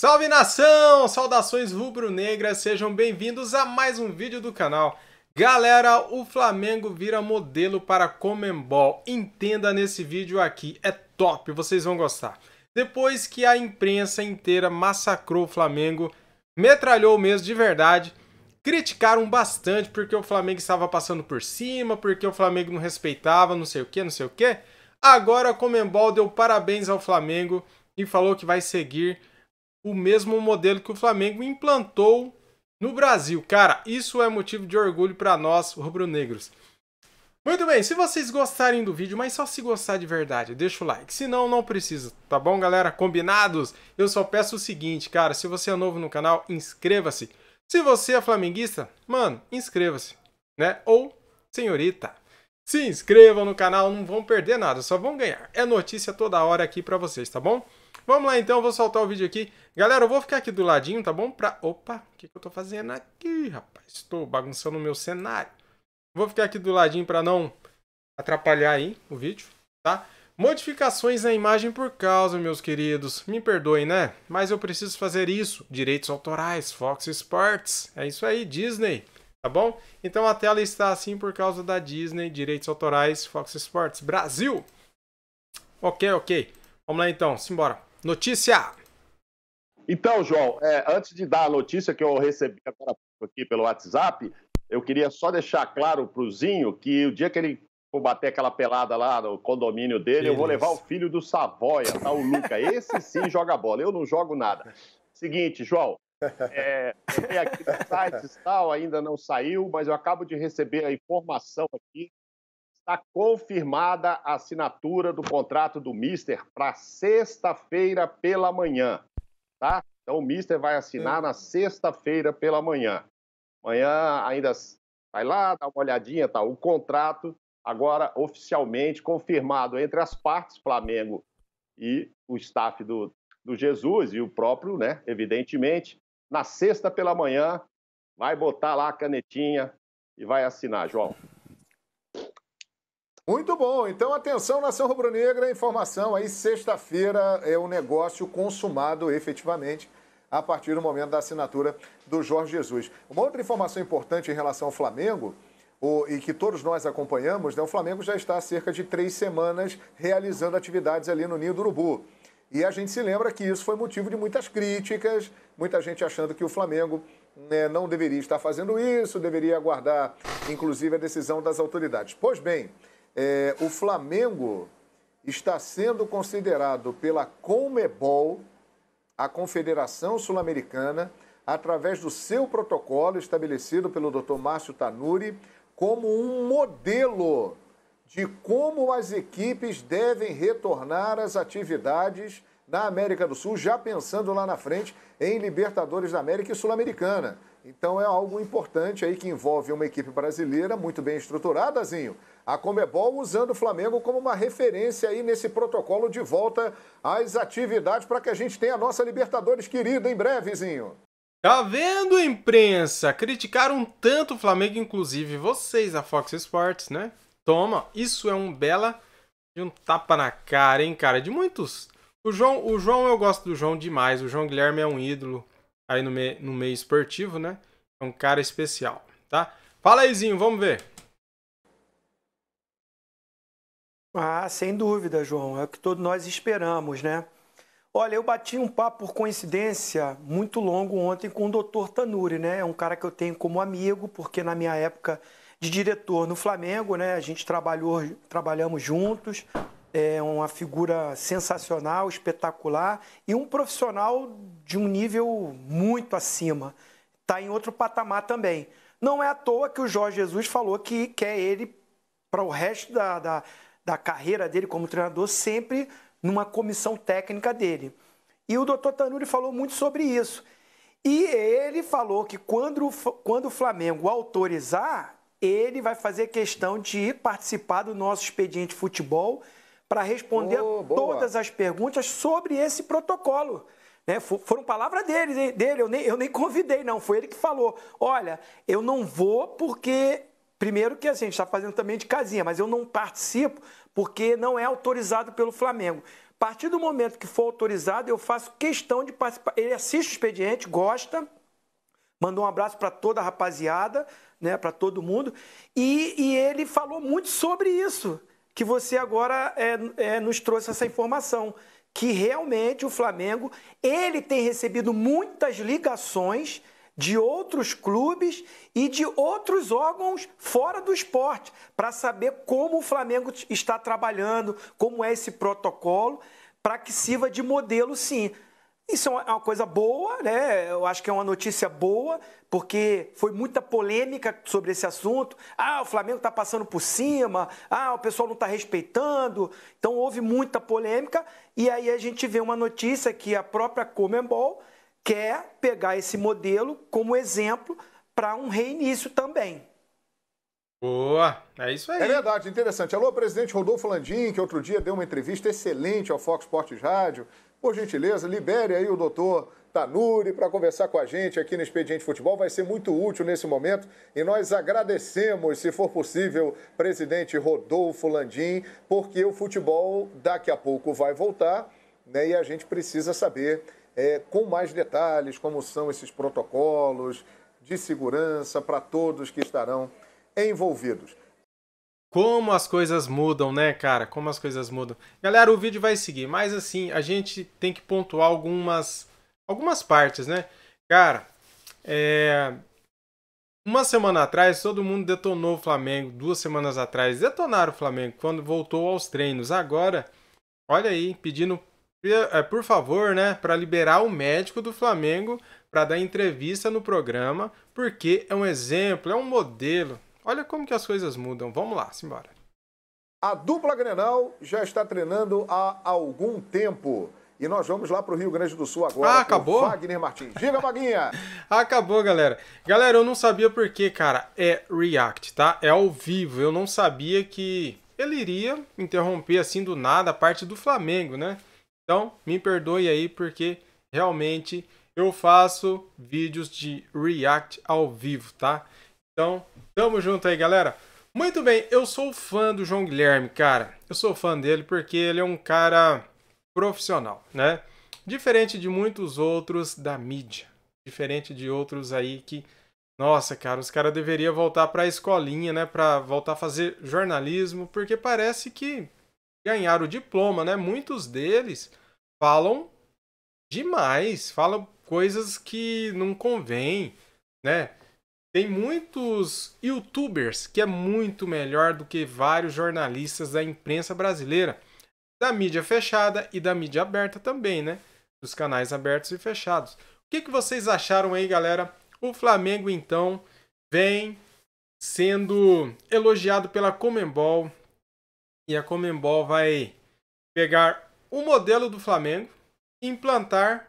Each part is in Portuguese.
Salve nação! Saudações rubro-negras, sejam bem-vindos a mais um vídeo do canal. Galera, o Flamengo vira modelo para Comembol. Entenda nesse vídeo aqui, é top, vocês vão gostar. Depois que a imprensa inteira massacrou o Flamengo, metralhou mesmo de verdade, criticaram bastante porque o Flamengo estava passando por cima, porque o Flamengo não respeitava, não sei o que, não sei o que. Agora Comembol deu parabéns ao Flamengo e falou que vai seguir o mesmo modelo que o Flamengo implantou no Brasil. Cara, isso é motivo de orgulho para nós, rubro-negros. Muito bem, se vocês gostarem do vídeo, mas só se gostar de verdade, deixa o like. Se não, não precisa, tá bom, galera? Combinados? Eu só peço o seguinte, cara, se você é novo no canal, inscreva-se. Se você é flamenguista, mano, inscreva-se, né? Ou senhorita. Se inscrevam no canal, não vão perder nada, só vão ganhar. É notícia toda hora aqui para vocês, tá bom? Vamos lá então, vou soltar o vídeo aqui. Galera, eu vou ficar aqui do ladinho, tá bom? Pra... Opa, o que, que eu tô fazendo aqui, rapaz? Estou bagunçando o meu cenário. Vou ficar aqui do ladinho pra não atrapalhar aí o vídeo, tá? Modificações na imagem por causa, meus queridos. Me perdoem, né? Mas eu preciso fazer isso. Direitos autorais, Fox Sports. É isso aí, Disney. Tá bom? Então a tela está assim por causa da Disney, direitos autorais, Fox Sports. Brasil! Ok, ok. Vamos lá então, simbora. Notícia! Então, João, é, antes de dar a notícia que eu recebi agora aqui pelo WhatsApp, eu queria só deixar claro o Zinho que o dia que ele for bater aquela pelada lá no condomínio dele, Beleza. eu vou levar o filho do Savoia, tá? O Luca. Esse sim joga bola. Eu não jogo nada. Seguinte, João, é, eu aqui no site tal, ainda não saiu, mas eu acabo de receber a informação aqui Está confirmada a assinatura do contrato do Mister para sexta-feira pela manhã, tá? Então o Mister vai assinar é. na sexta-feira pela manhã. Amanhã ainda vai lá, dá uma olhadinha, tá? O contrato agora oficialmente confirmado entre as partes, Flamengo e o staff do, do Jesus e o próprio, né? Evidentemente, na sexta pela manhã vai botar lá a canetinha e vai assinar, João. Muito bom, então atenção nação rubro-negra, informação aí, sexta-feira é o um negócio consumado efetivamente a partir do momento da assinatura do Jorge Jesus. Uma outra informação importante em relação ao Flamengo, o, e que todos nós acompanhamos, né, o Flamengo já está há cerca de três semanas realizando atividades ali no Ninho do Urubu. E a gente se lembra que isso foi motivo de muitas críticas, muita gente achando que o Flamengo né, não deveria estar fazendo isso, deveria aguardar, inclusive, a decisão das autoridades. Pois bem, é, o Flamengo está sendo considerado pela Comebol, a Confederação Sul-Americana, através do seu protocolo estabelecido pelo Dr. Márcio Tanuri, como um modelo de como as equipes devem retornar às atividades na América do Sul, já pensando lá na frente em Libertadores da América e Sul-Americana. Então é algo importante aí que envolve uma equipe brasileira muito bem estruturada, Zinho. A Comebol usando o Flamengo como uma referência aí nesse protocolo de volta às atividades para que a gente tenha a nossa Libertadores querida em breve, Zinho. Tá vendo, imprensa? Criticaram tanto o Flamengo, inclusive vocês, a Fox Sports, né? Toma, isso é um bela de um tapa na cara, hein, cara? De muitos. O João, o João eu gosto do João demais. O João Guilherme é um ídolo aí no, meio, no meio esportivo, né? É um cara especial, tá? Fala aízinho, vamos ver. Ah, sem dúvida, João. É o que todos nós esperamos, né? Olha, eu bati um papo por coincidência muito longo ontem com o Dr. Tanuri, né? É um cara que eu tenho como amigo, porque na minha época de diretor no Flamengo, né? A gente trabalhou, trabalhamos juntos, é uma figura sensacional, espetacular e um profissional de um nível muito acima. Está em outro patamar também. Não é à toa que o Jorge Jesus falou que quer ele para o resto da, da, da, carreira dele como treinador, sempre numa comissão técnica dele. E o doutor Tanuri falou muito sobre isso. E ele falou que quando, quando o Flamengo autorizar, ele vai fazer questão de participar do nosso expediente de futebol para responder oh, todas as perguntas sobre esse protocolo. Né? Foram palavras dele, dele eu, nem, eu nem convidei, não. Foi ele que falou: olha, eu não vou porque. Primeiro que assim, a gente está fazendo também de casinha, mas eu não participo porque não é autorizado pelo Flamengo. A partir do momento que for autorizado, eu faço questão de participar. Ele assiste o expediente, gosta, mandou um abraço para toda a rapaziada, né, para todo mundo, e, e ele falou muito sobre isso que você agora é, é, nos trouxe essa informação. Que realmente o Flamengo, ele tem recebido muitas ligações de outros clubes e de outros órgãos fora do esporte, para saber como o Flamengo está trabalhando, como é esse protocolo, para que sirva de modelo, sim. Isso é, é uma coisa boa, né? Eu acho que é uma notícia boa, porque foi muita polêmica sobre esse assunto. Ah, o Flamengo está passando por cima, ah, o pessoal não está respeitando. Então houve muita polêmica, e aí a gente vê uma notícia que a própria Comembol quer pegar esse modelo como exemplo para um reinício também. Boa, é isso aí. É verdade, interessante. Alô, presidente Rodolfo Landim, que outro dia deu uma entrevista excelente ao Fox Sports Rádio. Por gentileza, libere aí o doutor Tanuri para conversar com a gente aqui no Expediente Futebol. Vai ser muito útil nesse momento e nós agradecemos, se for possível, presidente Rodolfo Landim, porque o futebol daqui a pouco vai voltar né, e a gente precisa saber é, com mais detalhes como são esses protocolos de segurança para todos que estarão envolvidos. Como as coisas mudam, né, cara? Como as coisas mudam. Galera, o vídeo vai seguir, mas assim, a gente tem que pontuar algumas, algumas partes, né? Cara, é... uma semana atrás todo mundo detonou o Flamengo, duas semanas atrás detonaram o Flamengo quando voltou aos treinos. Agora, olha aí, pedindo é, por favor, né, para liberar o médico do Flamengo para dar entrevista no programa, porque é um exemplo, é um modelo Olha como que as coisas mudam. Vamos lá, simbora. A dupla Grenal já está treinando há algum tempo. E nós vamos lá para o Rio Grande do Sul agora. Ah, acabou? Wagner Martins. Diga, Maguinha. acabou, galera. Galera, eu não sabia por cara. É React, tá? É ao vivo. Eu não sabia que ele iria interromper assim do nada a parte do Flamengo, né? Então, me perdoe aí porque realmente eu faço vídeos de React ao vivo, tá? Então, tamo junto aí, galera. Muito bem, eu sou fã do João Guilherme, cara. Eu sou fã dele porque ele é um cara profissional, né? Diferente de muitos outros da mídia. Diferente de outros aí que, nossa, cara, os caras deveriam voltar para a escolinha, né? Para voltar a fazer jornalismo, porque parece que ganharam o diploma, né? Muitos deles falam demais, falam coisas que não convém, né? Tem muitos youtubers que é muito melhor do que vários jornalistas da imprensa brasileira, da mídia fechada e da mídia aberta também, né? Dos canais abertos e fechados. O que, que vocês acharam aí, galera? O Flamengo, então, vem sendo elogiado pela Comembol. E a Comembol vai pegar o modelo do Flamengo e implantar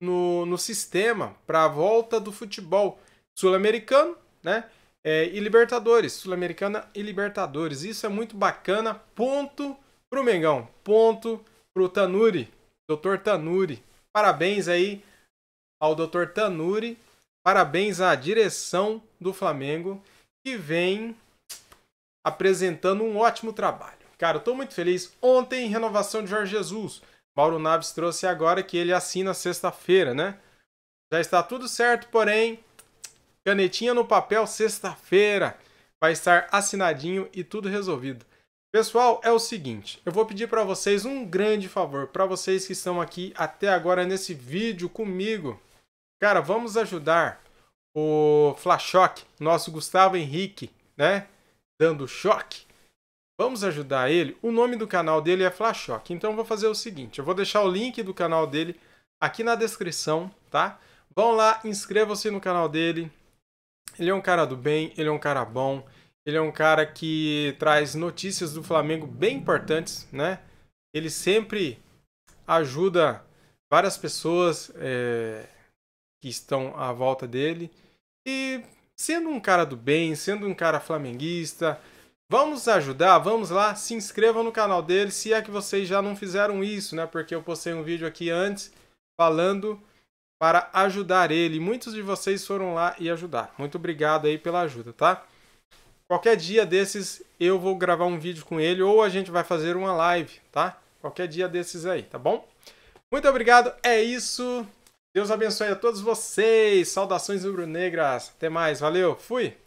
no, no sistema para a volta do futebol Sul-Americano, né? É, e Libertadores, Sul-Americana e Libertadores. Isso é muito bacana. Ponto pro Mengão, ponto pro Tanuri, Doutor Tanuri. Parabéns aí ao Doutor Tanuri. Parabéns à direção do Flamengo que vem apresentando um ótimo trabalho. Cara, eu tô muito feliz. Ontem, renovação de Jorge Jesus. Mauro Naves trouxe agora que ele assina sexta-feira, né? Já está tudo certo, porém, Canetinha no papel, sexta-feira. Vai estar assinadinho e tudo resolvido. Pessoal, é o seguinte, eu vou pedir para vocês um grande favor, para vocês que estão aqui até agora nesse vídeo comigo. Cara, vamos ajudar o Flashock, nosso Gustavo Henrique, né? Dando choque. Vamos ajudar ele. O nome do canal dele é Flashock. Então eu vou fazer o seguinte, eu vou deixar o link do canal dele aqui na descrição, tá? Vão lá, inscrevam-se no canal dele, ele é um cara do bem, ele é um cara bom, ele é um cara que traz notícias do Flamengo bem importantes, né? Ele sempre ajuda várias pessoas é, que estão à volta dele. E sendo um cara do bem, sendo um cara flamenguista, vamos ajudar, vamos lá, se inscrevam no canal dele, se é que vocês já não fizeram isso, né? Porque eu postei um vídeo aqui antes falando para ajudar ele. Muitos de vocês foram lá e ajudar. Muito obrigado aí pela ajuda, tá? Qualquer dia desses eu vou gravar um vídeo com ele ou a gente vai fazer uma live, tá? Qualquer dia desses aí, tá bom? Muito obrigado, é isso. Deus abençoe a todos vocês. Saudações rubro-negras. Até mais, valeu, fui!